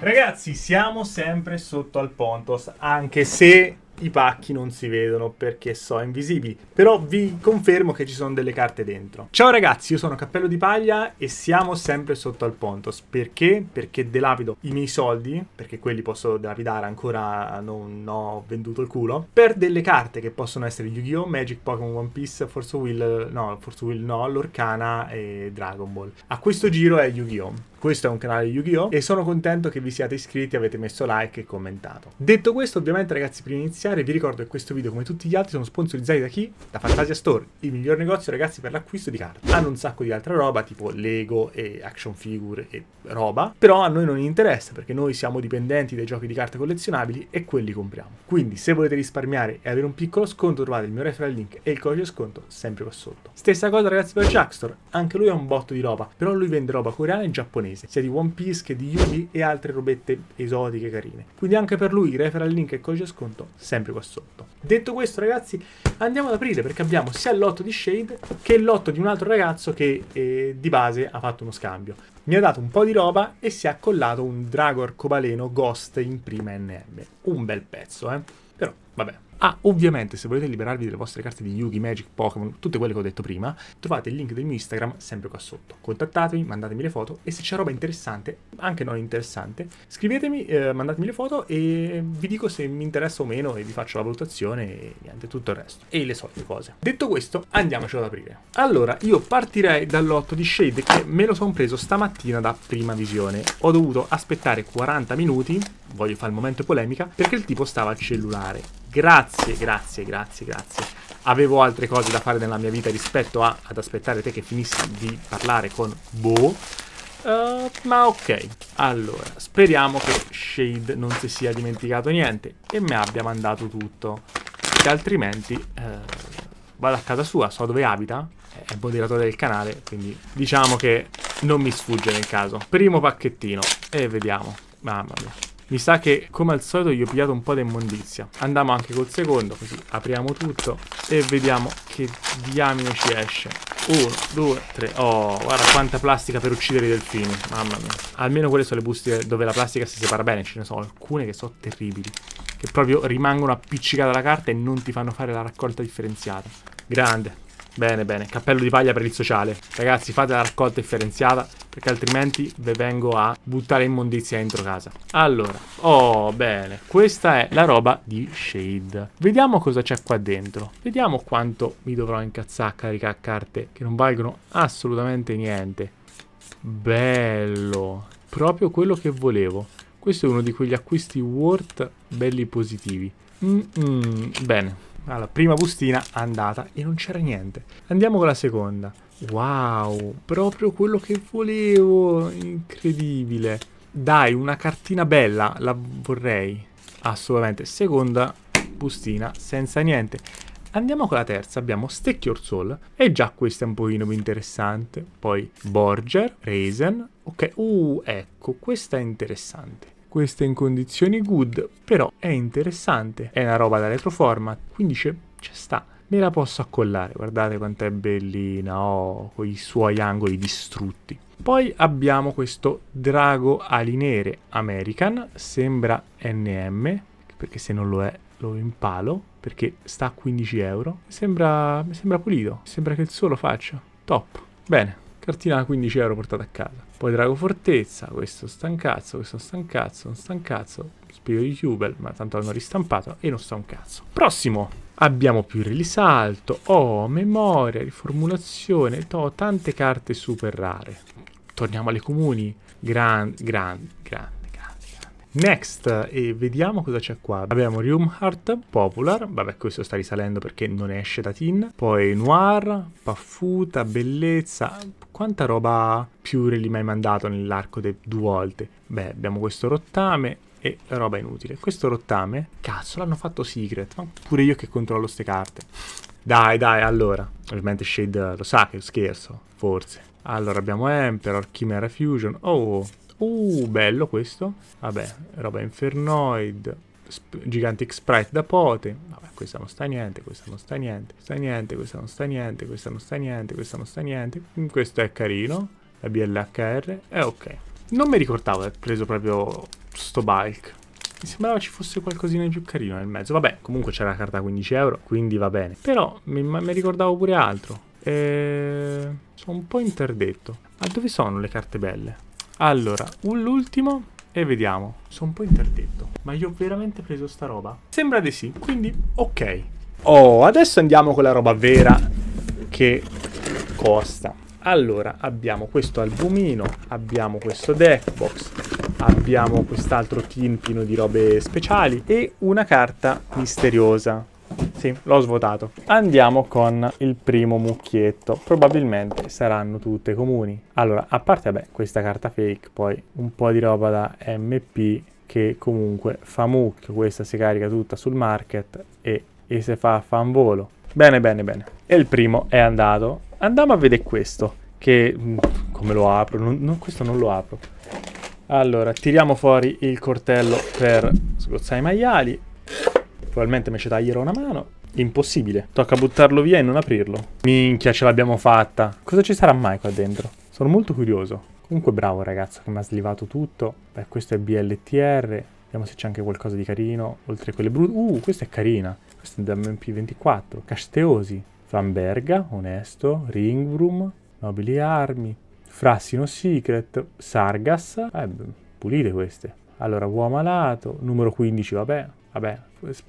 Ragazzi, siamo sempre sotto al Pontos, anche se i pacchi non si vedono perché sono invisibili, però vi confermo che ci sono delle carte dentro. Ciao ragazzi, io sono Cappello di Paglia e siamo sempre sotto al Pontos. Perché? Perché delapido i miei soldi, perché quelli posso delapidare ancora, non ho venduto il culo, per delle carte che possono essere Yu-Gi-Oh!, Magic, Pokémon, One Piece, Force Will, no, Force Will no, Lorcana e Dragon Ball. A questo giro è Yu-Gi-Oh! Questo è un canale Yu-Gi-Oh! e sono contento che vi siate iscritti, avete messo like e commentato. Detto questo, ovviamente ragazzi, prima di iniziare iniziare vi ricordo che questo video come tutti gli altri sono sponsorizzati da chi? Da Fantasia Store, il miglior negozio ragazzi per l'acquisto di carte. Hanno un sacco di altra roba tipo Lego e action figure e roba, però a noi non interessa perché noi siamo dipendenti dai giochi di carte collezionabili e quelli compriamo. Quindi se volete risparmiare e avere un piccolo sconto trovate il mio referral link e il codice sconto sempre qua sotto. Stessa cosa ragazzi per Jack Store, anche lui ha un botto di roba, però lui vende roba coreana e giapponese, sia di One Piece che di Yubi e altre robette esotiche carine. Quindi anche per lui referral link e codice sconto sempre sempre qua sotto. Detto questo ragazzi andiamo ad aprire perché abbiamo sia il lotto di Shade che il lotto di un altro ragazzo che eh, di base ha fatto uno scambio. Mi ha dato un po' di roba e si è accollato un drago arcobaleno Ghost in prima NM. Un bel pezzo eh. Però vabbè Ah, ovviamente, se volete liberarvi delle vostre carte di Yugi, Magic, Pokémon, tutte quelle che ho detto prima, trovate il link del mio Instagram sempre qua sotto. Contattatemi, mandatemi le foto e se c'è roba interessante, anche non interessante, scrivetemi, eh, mandatemi le foto e vi dico se mi interessa o meno e vi faccio la valutazione e niente, tutto il resto. E le solite cose. Detto questo, andiamoci ad aprire. Allora, io partirei dal lotto di Shade che me lo sono preso stamattina da prima visione. Ho dovuto aspettare 40 minuti, voglio fare il momento polemica, perché il tipo stava al cellulare Grazie, grazie, grazie, grazie. Avevo altre cose da fare nella mia vita rispetto a, ad aspettare te che finissi di parlare con Bo. Uh, ma ok, allora, speriamo che Shade non si sia dimenticato niente e mi abbia mandato tutto. Che altrimenti uh, vado a casa sua, so dove abita, è moderatore del canale, quindi diciamo che non mi sfugge nel caso. Primo pacchettino e vediamo. Mamma mia. Mi sa che come al solito gli ho pigliato un po' di immondizia. Andiamo anche col secondo, così apriamo tutto e vediamo che diamine ci esce. Uno, due, tre. Oh, guarda quanta plastica per uccidere i delfini. Mamma mia. Almeno quelle sono le buste dove la plastica si separa bene. Ce ne sono alcune che sono terribili. Che proprio rimangono appiccicate alla carta e non ti fanno fare la raccolta differenziata. Grande. Bene, bene. Cappello di paglia per il sociale. Ragazzi, fate la raccolta differenziata perché altrimenti ve vengo a buttare immondizia dentro casa. Allora, oh bene, questa è la roba di Shade. Vediamo cosa c'è qua dentro. Vediamo quanto mi dovrò incazzare a caricare carte che non valgono assolutamente niente. Bello, proprio quello che volevo. Questo è uno di quegli acquisti worth belli positivi. Mm -mm, bene, Allora, prima bustina andata e non c'era niente. Andiamo con la seconda. Wow, proprio quello che volevo, incredibile. Dai, una cartina bella, la vorrei, assolutamente. Seconda bustina, senza niente. Andiamo con la terza, abbiamo Stecchi Your Soul, e già questa è un pochino più interessante. Poi Borger, Raisin, ok, uh, ecco, questa è interessante. Questa è in condizioni good, però è interessante, è una roba da retroforma, quindi c'è sta me la posso accollare. Guardate quant'è bellina, oh, con i suoi angoli distrutti. Poi abbiamo questo drago alinere American, sembra NM, perché se non lo è lo impalo, perché sta a 15 euro. Sembra, mi sembra pulito, sembra che il suo lo faccia. Top. Bene, cartina da 15 euro portata a casa. Poi Drago Fortezza, questo stancazzo, questo stancazzo, un stancazzo, spiego di Jubel, ma tanto l'hanno ristampato e non sta un cazzo. Prossimo! Abbiamo più risalto, oh, memoria, riformulazione, to, tante carte super rare. Torniamo alle comuni. Grande, gran, grande, grande, grande. Next, e vediamo cosa c'è qua. Abbiamo Heart, Popular, vabbè questo sta risalendo perché non esce da Tin. Poi Noir, Paffuta, Bellezza, quanta roba Pure li mai mandato nell'arco di due volte. Beh, abbiamo questo rottame, e la roba è inutile. Questo rottame, cazzo, l'hanno fatto secret, ma pure io che controllo ste carte. Dai, dai, allora. Ovviamente Shade lo sa che scherzo, forse. Allora, abbiamo Emperor, Chimera Fusion. Oh, uh, bello questo. Vabbè, roba Infernoid, Sp Gigantic Sprite da pote. Vabbè, questa non sta niente, questa non sta niente, sta niente, questa non sta niente, questa non sta niente, questa non sta niente. Questo è carino, la BLHR. E ok. Non mi ricordavo di aver preso proprio sto bike. Mi sembrava ci fosse qualcosina di più carino nel mezzo. Vabbè, comunque c'era la carta 15 euro, quindi va bene. Però mi, mi ricordavo pure altro. E... Sono un po' interdetto. Ma dove sono le carte belle? Allora, l'ultimo e vediamo. Sono un po' interdetto. Ma io ho veramente preso sta roba? Sembra di sì, quindi ok. Oh, adesso andiamo con la roba vera che costa. Allora, abbiamo questo albumino, abbiamo questo deck box, abbiamo quest'altro timpino di robe speciali e una carta misteriosa. Sì, l'ho svuotato. Andiamo con il primo mucchietto. Probabilmente saranno tutte comuni. Allora, a parte, beh, questa carta fake, poi un po' di roba da MP che comunque fa mucchio. Questa si carica tutta sul market e, e se fa fa un volo. Bene, bene, bene. E il primo è andato andiamo a vedere questo, che mm, come lo apro? Non, non, questo non lo apro. Allora, tiriamo fuori il cortello per sgozzare i maiali. Probabilmente mi ci taglierò una mano. Impossibile. Tocca buttarlo via e non aprirlo. Minchia, ce l'abbiamo fatta. Cosa ci sarà mai qua dentro? Sono molto curioso. Comunque bravo ragazzo che mi ha slivato tutto. Beh, questo è BLTR. Vediamo se c'è anche qualcosa di carino, oltre a quelle brutte. Uh, questa è carina. Questa è da MP24. Casteosi. Framberga, Onesto, Ringrum, Nobili Armi, Frassino Secret, Sargas, eh, pulite queste. Allora, uomo malato, numero 15, vabbè, vabbè,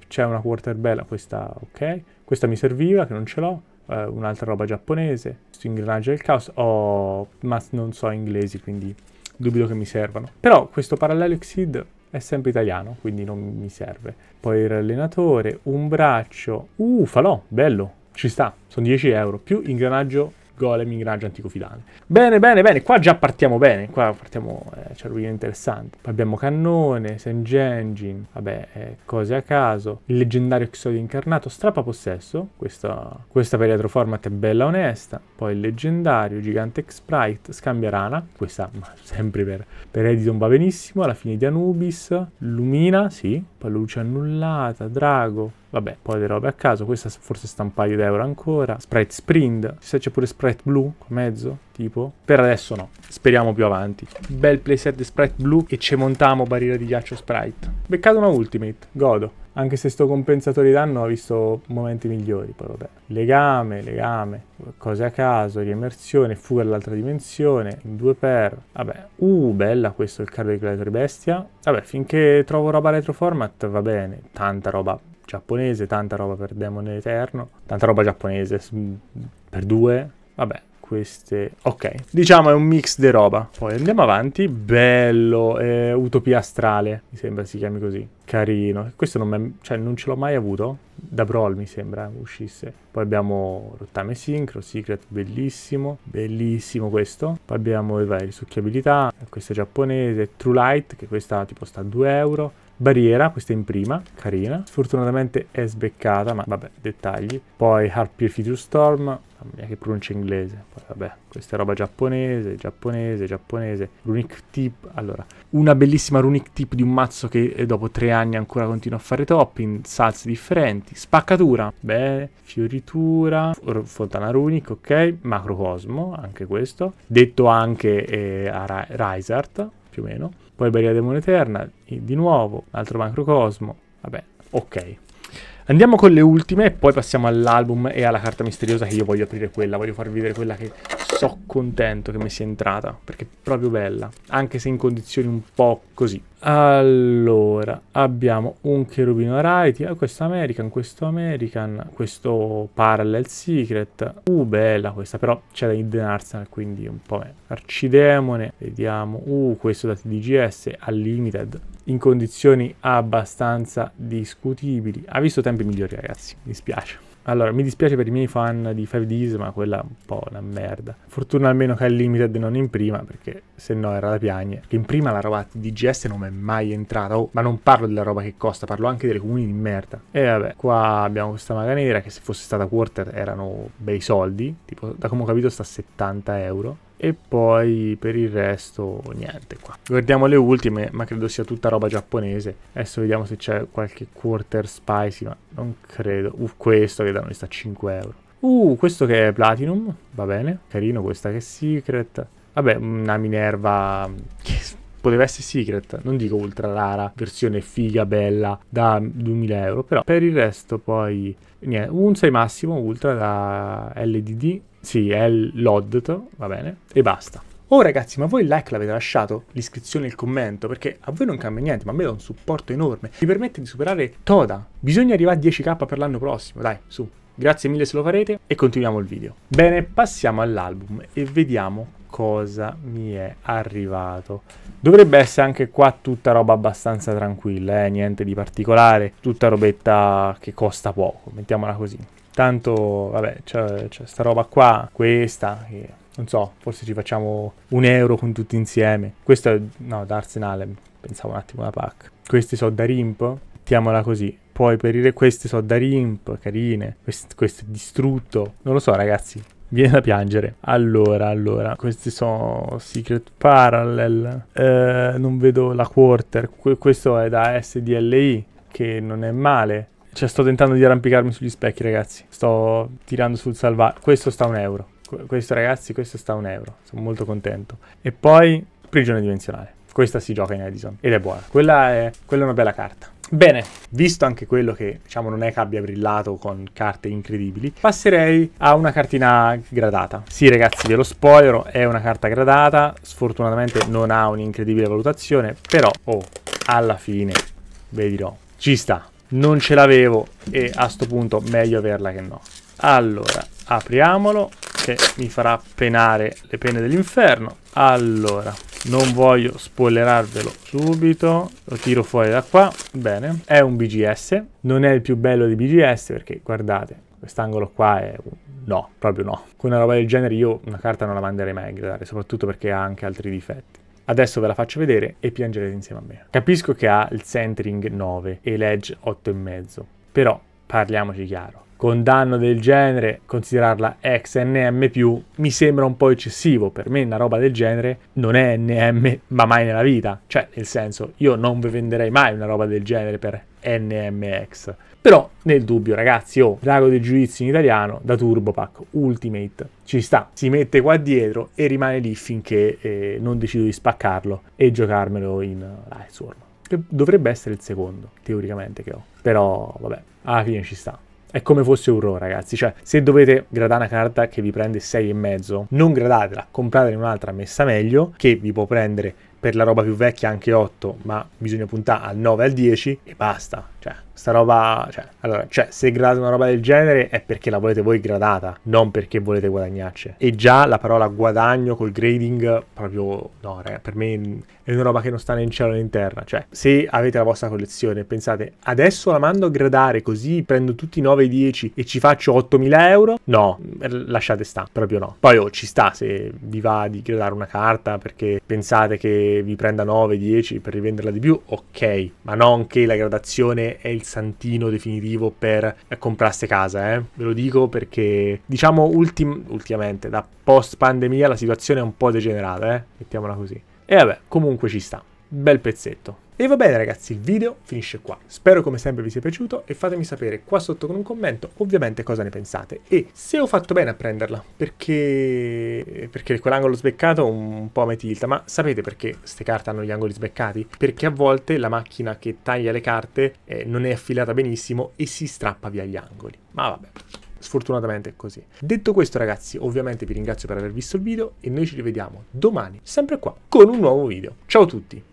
c'è una quarter bella, questa ok, questa mi serviva che non ce l'ho, eh, un'altra roba giapponese, questo ingranaggio del caos, oh, ma non so inglesi quindi dubito che mi servano. Però questo parallelo Exceed è sempre italiano, quindi non mi serve. Poi il allenatore, un braccio, uh, falò, bello, ci sta, sono 10 euro, più ingranaggio golem, ingranaggio antico anticofilane. Bene, bene, bene, qua già partiamo bene, qua partiamo, eh, c'è lui interessante. Poi abbiamo cannone, Senge Engine, vabbè, eh, cose a caso, il leggendario Exodio incarnato, strappa possesso, questa, questa per retro format è bella onesta, poi il leggendario, gigante Sprite, scambia rana, questa ma sempre per, per Edison va benissimo, alla fine di Anubis, Lumina, sì, poi luce annullata, drago, Vabbè, poi le robe a caso. Questa forse sta un paio d'euro ancora. Sprite Sprint. Se c'è pure Sprite Blue qua mezzo, tipo. Per adesso no. Speriamo più avanti. Bel playset di Sprite Blue e ci montiamo barriera di ghiaccio Sprite. Beccato una Ultimate. Godo. Anche se sto compensatore di danno ho visto momenti migliori, poi vabbè. Legame, legame, cose a caso, riemersione, fuga all'altra dimensione, due per... Vabbè, uh, bella questo il card di Gladiator Bestia. Vabbè, finché trovo roba retro format va bene, tanta roba giapponese, tanta roba per Demon Eterno, tanta roba giapponese per due, vabbè. Queste... Ok, diciamo è un mix di roba. Poi andiamo avanti. Bello, eh, Utopia Astrale, mi sembra si chiami così. Carino. Questo non, cioè, non ce l'ho mai avuto. Da Brawl mi sembra eh, uscisse. Poi abbiamo Rottame Synchro, Secret, bellissimo. Bellissimo questo. Poi abbiamo vai, risucchiabilità, questa è giapponese. True Light, che questa tipo sta a 2 euro. Barriera, questa in prima, carina. Sfortunatamente è sbeccata, ma vabbè, dettagli. Poi Harpier Future Storm, mamma mia che pronuncia inglese. Poi vabbè, questa è roba giapponese, giapponese, giapponese. Runic Tip, allora, una bellissima Runic Tip di un mazzo che eh, dopo tre anni ancora continua a fare top in salse differenti. Spaccatura, bene. Fioritura, Fontana Runic, ok. Macrocosmo, anche questo. Detto anche eh, a Rysart, più o meno poi Baria Demone Eterna, di nuovo, altro Macrocosmo, vabbè, ok. Andiamo con le ultime e poi passiamo all'album e alla carta misteriosa che io voglio aprire quella, voglio farvi vedere quella che so contento che mi sia entrata, perché è proprio bella, anche se in condizioni un po' così. Allora, abbiamo un cherubino Variety, ah, questo American, questo American, questo Parallel Secret. Uh, bella questa, però c'è da hidden arsenal quindi un po' è. Arcidemone, vediamo, uh, questo da TDGS, Unlimited, in condizioni abbastanza discutibili. Ha visto tempi migliori, ragazzi, mi spiace. Allora, mi dispiace per i miei fan di 5Ds, ma quella è un po' una merda. Fortuna almeno che è limited non in prima, perché se no era da piagne. Che in prima la roba DGS non mi è mai entrata, oh, ma non parlo della roba che costa, parlo anche delle comuni di merda. E vabbè, qua abbiamo questa maga nera che se fosse stata quarter erano bei soldi, tipo da come ho capito sta a 70 euro e poi per il resto niente qua. Guardiamo le ultime, ma credo sia tutta roba giapponese. Adesso vediamo se c'è qualche quarter spicy, ma non credo. Uh, questo che da noi sta a 5 euro. Uh, questo che è Platinum, va bene. Carino questa che è Secret. Vabbè, una Minerva mm, che poteva essere Secret, non dico ultra rara, versione figa, bella, da 2000 euro, però per il resto poi niente, un 6 massimo ultra da LDD sì, è l'oddito, va bene, e basta. Oh ragazzi, ma voi il like l'avete lasciato? L'iscrizione e il commento? Perché a voi non cambia niente, ma a me dà un supporto enorme. Mi permette di superare Toda. Bisogna arrivare a 10k per l'anno prossimo, dai, su. Grazie mille se lo farete e continuiamo il video. Bene, passiamo all'album e vediamo cosa mi è arrivato. Dovrebbe essere anche qua tutta roba abbastanza tranquilla, eh? niente di particolare, tutta robetta che costa poco, mettiamola così tanto vabbè c'è, c'è sta roba qua, questa, che non so, forse ci facciamo un euro con tutti insieme. Questo è, no, da Arsenale, pensavo un attimo una pack. Questi sono da Rimp, mettiamola così. Poi per i queste sono da Rimp, carine, Quest, questo è distrutto. Non lo so ragazzi, viene da piangere. Allora, allora, questi sono Secret Parallel, eh, non vedo la Quarter, que questo è da SDLI, che non è male. Cioè, sto tentando di arrampicarmi sugli specchi, ragazzi. Sto tirando sul salvare. Questo sta un euro. Questo, ragazzi, questo sta un euro. Sono molto contento. E poi, prigione dimensionale. Questa si gioca in Edison ed è buona. Quella è, quella è una bella carta. Bene, visto anche quello che diciamo non è che abbia brillato con carte incredibili, passerei a una cartina gradata. Sì ragazzi, ve lo spoilero, è una carta gradata, sfortunatamente non ha un'incredibile valutazione, però oh, alla fine, ve dirò, ci sta, non ce l'avevo e a sto punto meglio averla che no. Allora, apriamolo che mi farà penare le pene dell'inferno. Allora, non voglio spoilerarvelo subito, lo tiro fuori da qua. Bene, è un BGS, non è il più bello di BGS perché guardate, quest'angolo qua è no, proprio no. Con una roba del genere io una carta non la manderei mai a gridare, soprattutto perché ha anche altri difetti. Adesso ve la faccio vedere e piangerete insieme a me. Capisco che ha il centering 9 e l'edge 8,5, però parliamoci chiaro con danno del genere considerarla ex NM+, mi sembra un po' eccessivo. Per me una roba del genere non è NM, ma mai nella vita. Cioè, nel senso, io non vi venderei mai una roba del genere per NMX. Però, nel dubbio, ragazzi, oh, Drago del Giudizio in italiano da Turbo Ultimate ci sta. Si mette qua dietro e rimane lì finché eh, non decido di spaccarlo e giocarmelo in ah, Lightsworm. Che dovrebbe essere il secondo, teoricamente, che ho. Però, vabbè, alla fine ci sta. È come fosse un RO, ragazzi. Cioè, se dovete gradare una carta che vi prende 6,5, non gradatela, compratene un'altra messa meglio, che vi può prendere per la roba più vecchia anche 8, ma bisogna puntare al 9 al 10 e basta. Cioè, sta roba, cioè, allora, cioè, se gradate una roba del genere è perché la volete voi gradata, non perché volete guadagnarci. E già la parola guadagno col grading, proprio, no, raga, per me è una roba che non sta né in cielo né in terra. Cioè, se avete la vostra collezione e pensate, adesso la mando a gradare così prendo tutti i 9 e 10 e ci faccio 8000 euro, no, lasciate sta, proprio no. Poi, oh, ci sta se vi va di gradare una carta perché pensate che vi prenda 9, 10 per rivenderla di più, ok, ma non che la gradazione è il santino definitivo per eh, comprarsi casa, eh? ve lo dico perché diciamo ultim- ultimamente da post pandemia la situazione è un po' degenerata, eh? mettiamola così. E vabbè, comunque ci sta, bel pezzetto. E va bene ragazzi, il video finisce qua. Spero come sempre vi sia piaciuto e fatemi sapere qua sotto con un commento ovviamente cosa ne pensate e se ho fatto bene a prenderla, perché, perché quell'angolo sbeccato un po' mi tilta, ma sapete perché queste carte hanno gli angoli sbeccati? Perché a volte la macchina che taglia le carte eh, non è affilata benissimo e si strappa via gli angoli. Ma vabbè sfortunatamente è così. Detto questo ragazzi, ovviamente vi ringrazio per aver visto il video e noi ci rivediamo domani, sempre qua, con un nuovo video. Ciao a tutti!